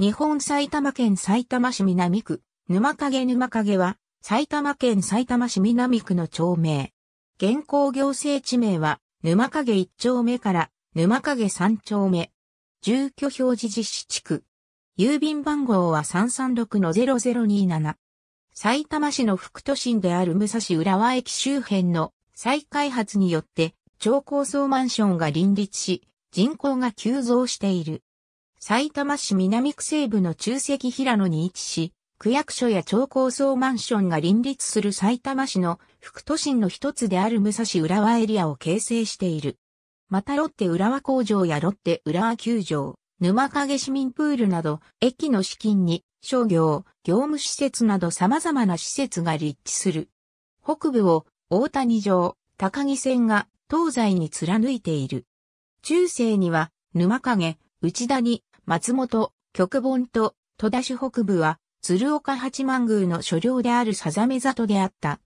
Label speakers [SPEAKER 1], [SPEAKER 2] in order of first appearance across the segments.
[SPEAKER 1] 日本埼玉県埼玉市南区、沼影沼影は、埼玉県埼玉市南区の町名。現行行政地名は、沼影1丁目から沼影3丁目。住居表示実施地区。郵便番号は336-0027。埼玉市の副都心である武蔵浦和駅周辺の再開発によって超高層マンションが林立し、人口が急増している。埼玉市南区西部の中石平野に位置し、区役所や超高層マンションが林立する埼玉市の副都心の一つである武蔵浦和エリアを形成している。またロッテ浦和工場やロッテ浦和球場、沼影市民プールなど、駅の資金に商業、業務施設など様々な施設が立地する。北部を大谷城、高木線が東西に貫いている。中世には沼影、内谷、松本、極本と戸田市北部は鶴岡八幡宮の所領であるさざめ里であった。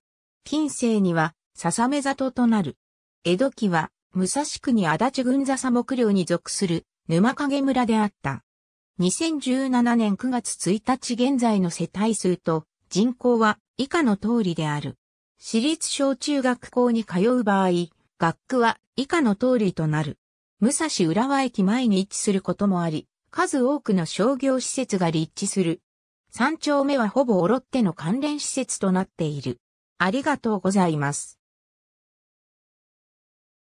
[SPEAKER 1] 近世にはささめ里となる。江戸期は武蔵国足立郡座佐木領に属する沼影村であった。2017年9月1日現在の世帯数と人口は以下の通りである。私立小中学校に通う場合、学区は以下の通りとなる。武蔵浦和駅前に位置することもあり、数多くの商業施設が立地する。三丁目はほぼおろっての関連施設となっている。ありがとうございます。